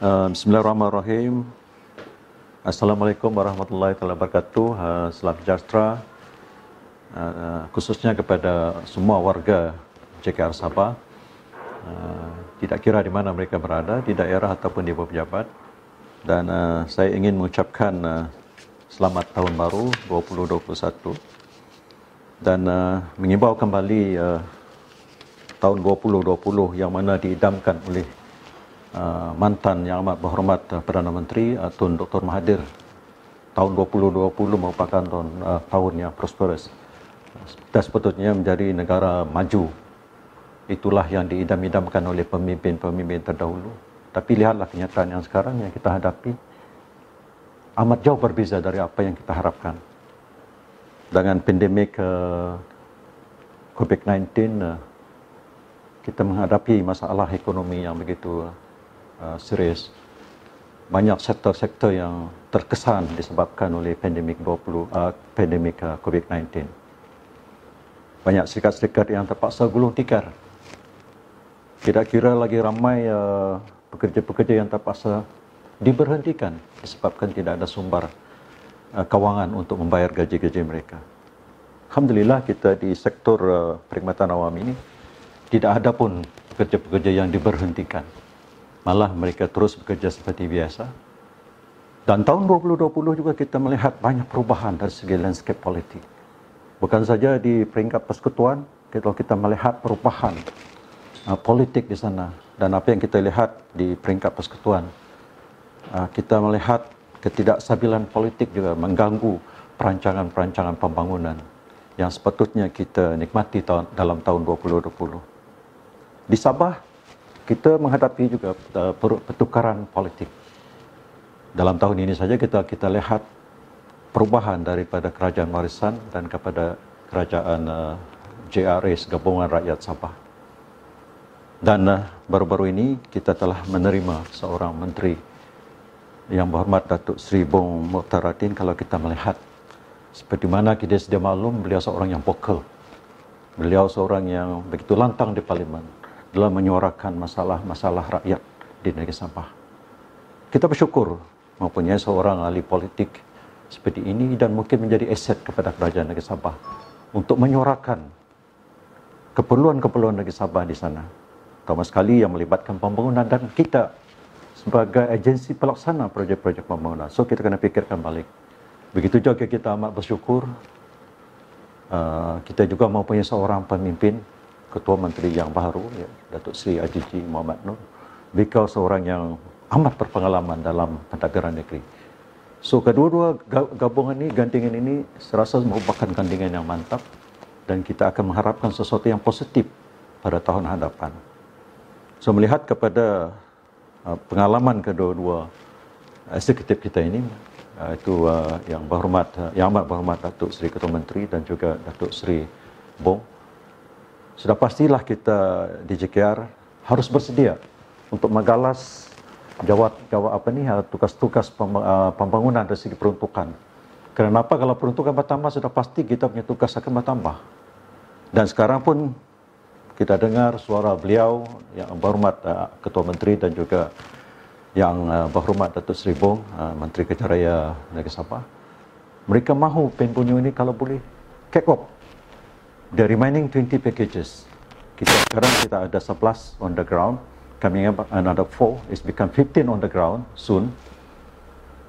Bismillahirrahmanirrahim. Assalamualaikum warahmatullahi wabarakatuh. Selamat eh, Salam sejahtera. Eh, eh, khususnya kepada semua warga JKR Sabah. tidak kira di mana mereka berada, di daerah ataupun di bawah pejabat. Dan saya ingin mengucapkan selamat tahun baru 2021. Dan mengimbau kembali tahun 2020 yang mana diidamkan oleh Ah, mantan yang amat berhormat ah, Perdana Menteri ah, Tun Dr Mahathir. Tahun 2020 merupakan tahun, uh, tahun yang prosperous dan sepatutnya menjadi negara maju. Itulah yang diidam-idamkan oleh pemimpin-pemimpin terdahulu. Tapi lihatlah kenyataan yang sekarang yang kita hadapi amat jauh berbeza dari apa yang kita harapkan. Dengan pandemik uh, COVID-19, uh, kita menghadapi masalah ekonomi yang begitu uh, uh, serius. Banyak sektor-sektor yang terkesan disebabkan oleh pandemik 20 uh, ah, pandemik uh, ah, COVID-19. Banyak syarikat-syarikat yang terpaksa gulung tikar. Kira-kira lagi ramai uh, pekerja-pekerja yang terpaksa diberhentikan disebabkan tidak ada sumber uh, kewangan untuk membayar gaji-gaji mereka. Alhamdulillah kita di sektor uh, perkhidmatan awam ini tidak ada pun pekerja-pekerja yang diberhentikan malah mereka terus bekerja seperti biasa. Dan tahun 2020 juga kita melihat banyak perubahan dari segi landscape politik. Bukan saja di peringkat persekutuan, kalau kita melihat perubahan uh, politik di sana dan apa yang kita lihat di peringkat persekutuan, uh, kita melihat ketidakstabilan politik juga mengganggu perancangan-perancangan pembangunan yang sepatutnya kita nikmati ta- dalam tahun 2020. Di Sabah, kita menghadapi juga eh, pertukaran politik. Dalam tahun ini saja kita kita lihat perubahan daripada kerajaan warisan dan kepada kerajaan eh, JRS Gabungan Rakyat Sabah. Dan eh, baru-baru ini kita telah menerima seorang menteri yang berhormat Datuk Seri Bong Mokhtar kalau kita melihat seperti mana kita sedia maklum beliau seorang yang vokal. Beliau seorang yang begitu lantang di parlimen dalam menyuarakan masalah-masalah rakyat di negeri Sabah. Kita bersyukur mempunyai seorang ahli politik seperti ini dan mungkin menjadi aset kepada kerajaan negeri Sabah untuk menyuarakan keperluan-keperluan negeri Sabah di sana. Terutama sekali yang melibatkan pembangunan dan kita sebagai agensi pelaksana projek-projek pembangunan. So kita kena fikirkan balik. Begitu juga kita amat bersyukur uh, kita juga mempunyai seorang pemimpin ketua menteri yang baru ya, Datuk Seri Ajiji Muhammad Nur beliau seorang yang amat berpengalaman dalam pentadbiran negeri so kedua-dua gabungan ini gantingan ini serasa merupakan gantingan yang mantap dan kita akan mengharapkan sesuatu yang positif pada tahun hadapan so melihat kepada uh, pengalaman kedua-dua eksekutif kita ini uh, itu uh, yang berhormat uh, yang amat berhormat Datuk Seri Ketua Menteri dan juga Datuk Seri Bong sudah pastilah kita di JKR harus bersedia untuk menggalas jawat jawat apa ni eh, tugas-tugas eh, pembangunan dari segi peruntukan. Kenapa kalau peruntukan bertambah sudah pasti kita punya tugas akan bertambah. Dan sekarang pun kita dengar suara beliau yang berhormat eh, Ketua Menteri dan juga yang berhormat Datuk Seri Bong, Menteri Kejaraya Negeri Sabah. Mereka mahu pembunuh ini kalau boleh kekop the remaining 20 packages, kita sekarang kita ada 11 on the ground, coming up another 4, it's become 15 on the ground soon.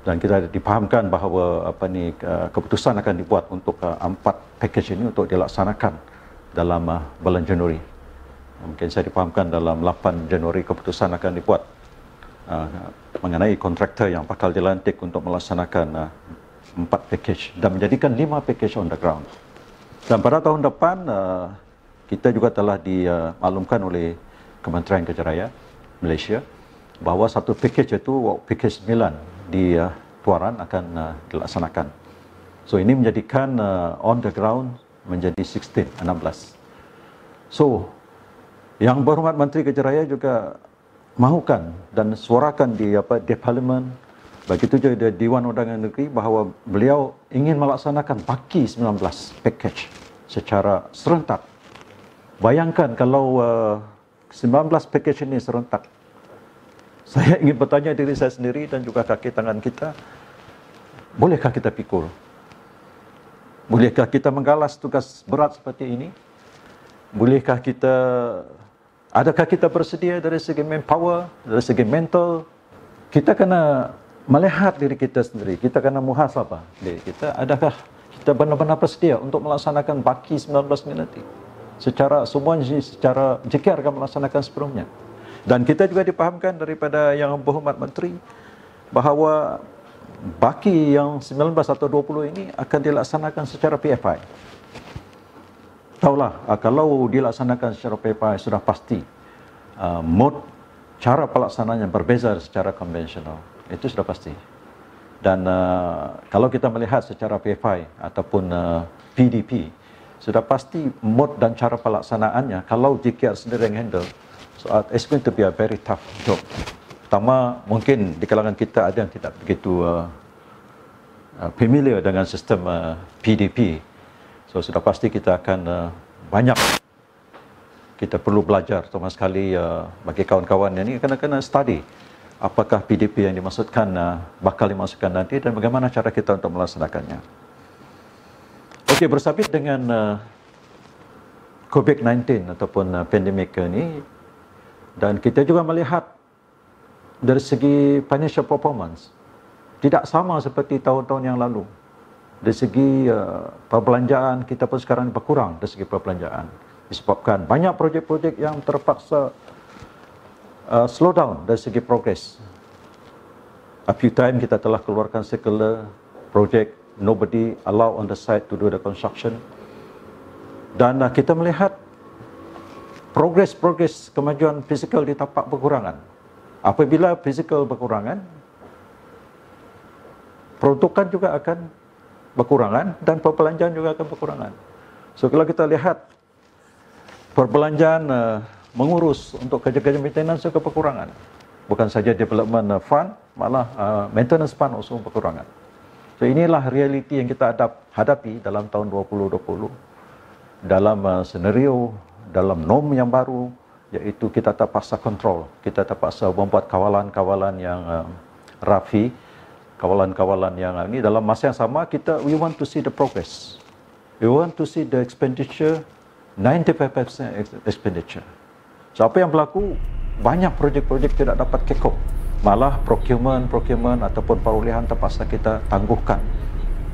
Dan kita ada dipahamkan bahawa apa ni keputusan akan dibuat untuk eh, empat package ini untuk dilaksanakan dalam eh, bulan Januari. Mungkin saya dipahamkan dalam 8 Januari keputusan akan dibuat eh, mengenai kontraktor yang bakal dilantik untuk melaksanakan empat package dan menjadikan lima package on the ground. Dan pada tahun depan uh, kita juga telah dimaklumkan oleh Kementerian Kejaya Malaysia bahawa satu package itu package 9 di uh, Tuaran akan uh, dilaksanakan. So ini menjadikan uh, on the ground menjadi 16 16. So yang berhormat Menteri Kejaya juga mahukan dan suarakan di apa di parlimen lagi tu juga Dewan Undangan Negeri bahawa beliau ingin melaksanakan Paki 19 package secara serentak. Bayangkan kalau uh, eh, 19 package ini serentak. Saya ingin bertanya diri saya sendiri dan juga kaki tangan kita. Bolehkah kita pikul? Bolehkah kita menggalas tugas berat seperti ini? Bolehkah kita adakah kita bersedia dari segi manpower, dari segi mental? Kita kena melihat diri kita sendiri, kita kena muhasabah diri kita. Adakah kita benar-benar bersedia untuk melaksanakan baki 19 minit Secara semua ini, secara jekir akan melaksanakan sebelumnya. Dan kita juga dipahamkan daripada yang berhormat menteri bahawa baki yang 19 atau 20 ini akan dilaksanakan secara PFI. Taulah, ah, kalau dilaksanakan secara PFI sudah pasti uh, ah, mode cara pelaksanaannya berbeza secara konvensional itu sudah pasti. Dan uh, kalau kita melihat secara PFI ataupun uh, eh, PDP, sudah pasti mod dan cara pelaksanaannya, kalau JKR sendiri yang handle, so uh, it's going to be a very tough job. Pertama, mungkin di kalangan kita ada yang tidak begitu uh, familiar dengan sistem uh, PDP. So, sudah pasti kita akan uh, banyak kita perlu belajar, terutama sekali uh, bagi kawan-kawan yang ini, kena-kena study apakah PDP yang dimaksudkan uh, bakal dimaksudkan nanti dan bagaimana cara kita untuk melaksanakannya. Okey, bersabit dengan uh, COVID-19 ataupun uh, pandemik ini dan kita juga melihat dari segi financial performance tidak sama seperti tahun-tahun yang lalu. Dari segi uh, perbelanjaan kita pun sekarang berkurang dari segi perbelanjaan disebabkan banyak projek-projek yang terpaksa uh, slow down dari segi progres. A few time kita telah keluarkan circular project nobody allow on the site to do the construction. Dan uh, kita melihat progres progres kemajuan fizikal di tapak berkurangan. Apabila fizikal berkurangan, peruntukan juga akan berkurangan dan perbelanjaan juga akan berkurangan. So kalau kita lihat perbelanjaan uh, mengurus untuk kerja-kerja maintenance juga berkurangan. Bukan saja development uh, fund, malah uh, maintenance fund also berkurangan. So inilah realiti yang kita hadapi dalam tahun 2020 dalam uh, senario, dalam norm yang baru iaitu kita terpaksa kontrol, kita terpaksa membuat kawalan-kawalan yang uh, rafi, kawalan-kawalan yang uh, ini dalam masa yang sama kita we want to see the progress. We want to see the expenditure 95% expenditure. Siapa yang berlaku banyak projek-projek tidak dapat kick Malah procurement, procurement ataupun perolehan terpaksa kita tangguhkan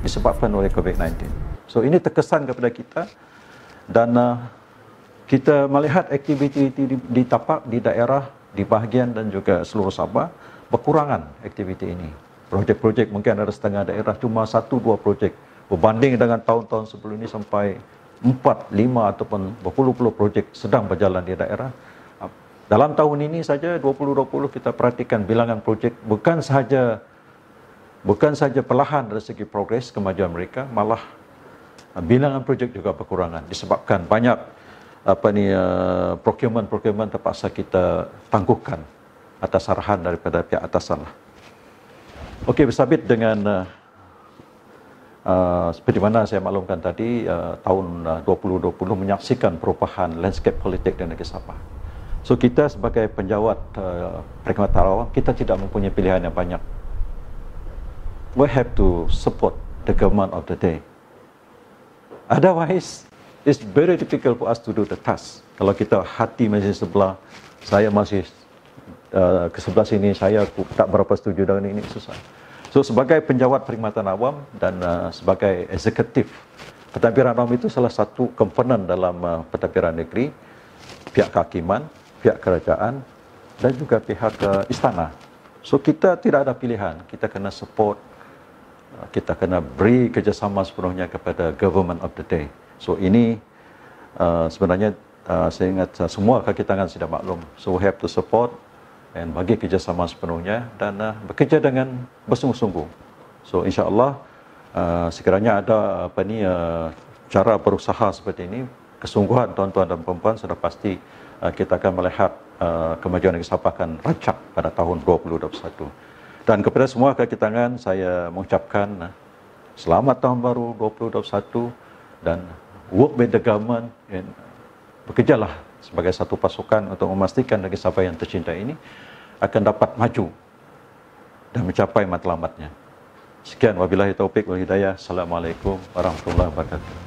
disebabkan oleh COVID-19. So ini terkesan kepada kita dan uh, kita melihat aktiviti di, di, di tapak, di daerah, di bahagian dan juga seluruh Sabah berkurangan aktiviti ini. Projek-projek mungkin ada setengah daerah cuma satu dua projek berbanding dengan tahun-tahun sebelum ini sampai empat, lima ataupun berpuluh-puluh projek sedang berjalan di daerah. Dalam tahun ini saja 2020 kita perhatikan bilangan projek bukan sahaja bukan sahaja perlahan dari segi progres kemajuan mereka malah uh, bilangan projek juga berkurangan disebabkan banyak apa ni uh, procurement-procurement terpaksa kita tangguhkan atas arahan daripada pihak atasan. Lah. Okey bersabit dengan uh, Ah, seperti mana saya maklumkan tadi uh, tahun ah, uh, 2020 menyaksikan perubahan landscape politik di negeri Sabah. So kita sebagai penjawat uh, Perkhidmatan Awam kita tidak mempunyai pilihan yang banyak. We have to support the government of the day. Otherwise, it's very difficult for us to do the task. Kalau kita hati masih sebelah, saya masih uh, ke sebelah sini, saya tak berapa setuju dengan ini, susah. So sebagai penjawat perkhidmatan awam dan uh, sebagai eksekutif, pentadbiran awam itu salah satu komponen dalam uh, pentadbiran negeri, pihak kehakiman, pihak kerajaan dan juga pihak uh, istana. So kita tidak ada pilihan, kita kena support, uh, kita kena beri kerjasama sepenuhnya kepada government of the day. So ini uh, sebenarnya uh, saya ingat uh, semua kaki tangan sudah maklum. So we have to support dan bagi kerjasama sepenuhnya dan uh, bekerja dengan bersungguh-sungguh. So insya-Allah uh, sekiranya ada apa ni uh, cara berusaha seperti ini kesungguhan tuan-tuan dan puan-puan sudah pasti uh, kita akan melihat uh, kemajuan yang disampaikan rancak pada tahun 2021. Dan kepada semua kakitangan saya mengucapkan uh, selamat tahun baru 2021 dan work with the government and bekerjalah sebagai satu pasukan untuk memastikan negeri Sabah yang tercinta ini akan dapat maju dan mencapai matlamatnya. Sekian wabillahi taufik wal hidayah. Assalamualaikum warahmatullahi wabarakatuh.